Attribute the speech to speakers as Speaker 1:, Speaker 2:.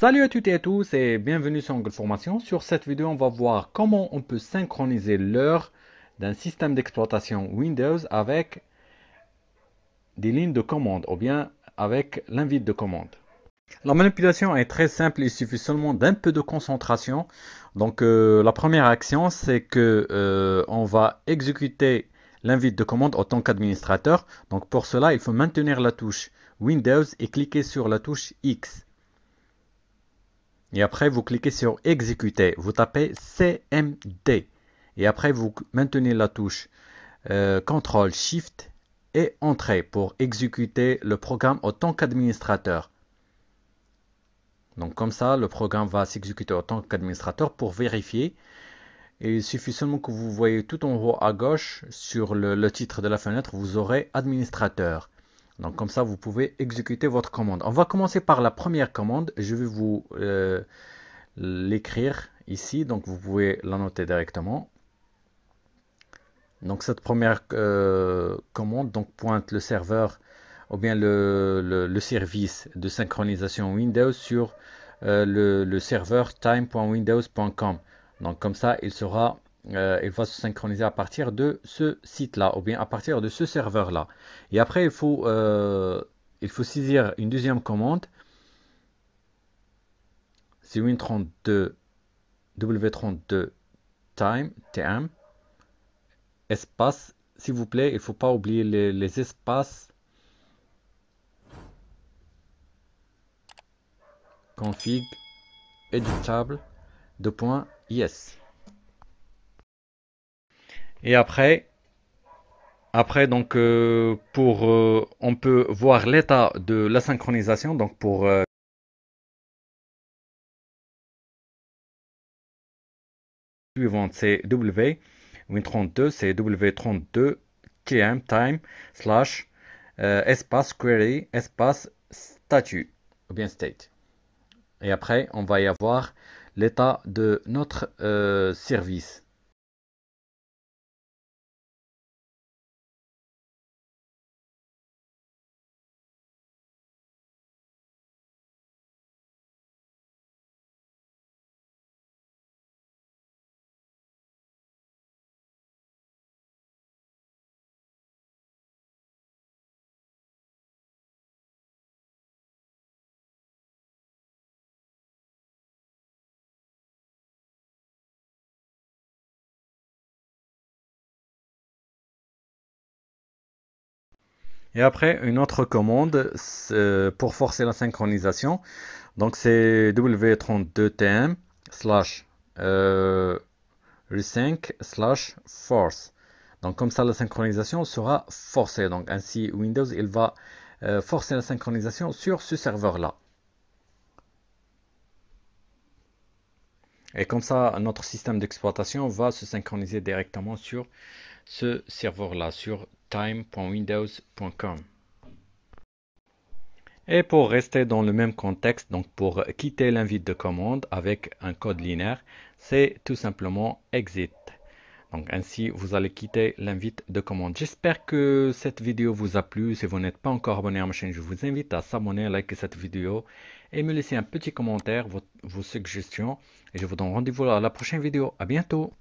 Speaker 1: Salut à toutes et à tous et bienvenue sur Angle Formation. Sur cette vidéo, on va voir comment on peut synchroniser l'heure d'un système d'exploitation Windows avec des lignes de commande ou bien avec l'invite de commande. La manipulation est très simple, il suffit seulement d'un peu de concentration. Donc euh, la première action, c'est que euh, on va exécuter l'invite de commande en tant qu'administrateur. Donc pour cela, il faut maintenir la touche Windows et cliquer sur la touche X. Et après, vous cliquez sur exécuter. Vous tapez CMD. Et après, vous maintenez la touche euh, CTRL SHIFT et Entrée pour exécuter le programme en tant qu'administrateur. Donc comme ça, le programme va s'exécuter en tant qu'administrateur pour vérifier. il suffit seulement que vous voyez tout en haut à gauche sur le titre de la fenêtre, vous aurez administrateur. Donc comme ça, vous pouvez exécuter votre commande. On va commencer par la première commande. Je vais vous euh, l'écrire ici. Donc vous pouvez la noter directement. Donc cette première euh, commande donc pointe le serveur ou bien le, service de synchronisation Windows sur euh, le, le serveur time.windows.com. Donc comme ça, il sera euh, il va se synchroniser à partir de ce site-là, ou bien à partir de ce serveur-là. Et après, il faut, euh, il faut saisir une deuxième commande. C'est Win32 W32 time, TM, espace. S'il vous plaît, il ne faut pas oublier les, espaces. config editable de point yes et après, après donc euh, pour euh, on peut voir l'état de la synchronisation donc pour euh, suivante c'est W 32 c'est W32 TM time slash espace query espace statut ou bien state. Et après on va y avoir l'état de notre service. Et après, une autre commande euh, pour forcer la synchronisation. Donc c'est w32tm slash euh, resync slash force. Donc comme ça, la synchronisation sera forcée. Donc ainsi, Windows, il va euh, forcer la synchronisation sur ce serveur-là. Et comme ça, notre système d'exploitation va se synchroniser directement sur ce serveur-là sur time.windows.com. Et pour rester dans le même contexte, donc pour quitter l'invite de commande avec un code linéaire, c'est tout simplement exit. Donc ainsi, vous allez quitter l'invite de commande. J'espère que cette vidéo vous a plu. Si vous n'êtes pas encore abonné à ma chaîne, je vous invite à s'abonner, à liker cette vidéo et me laisser un petit commentaire, vos, suggestions. Et je vous donne rendez-vous à la prochaine vidéo. À bientôt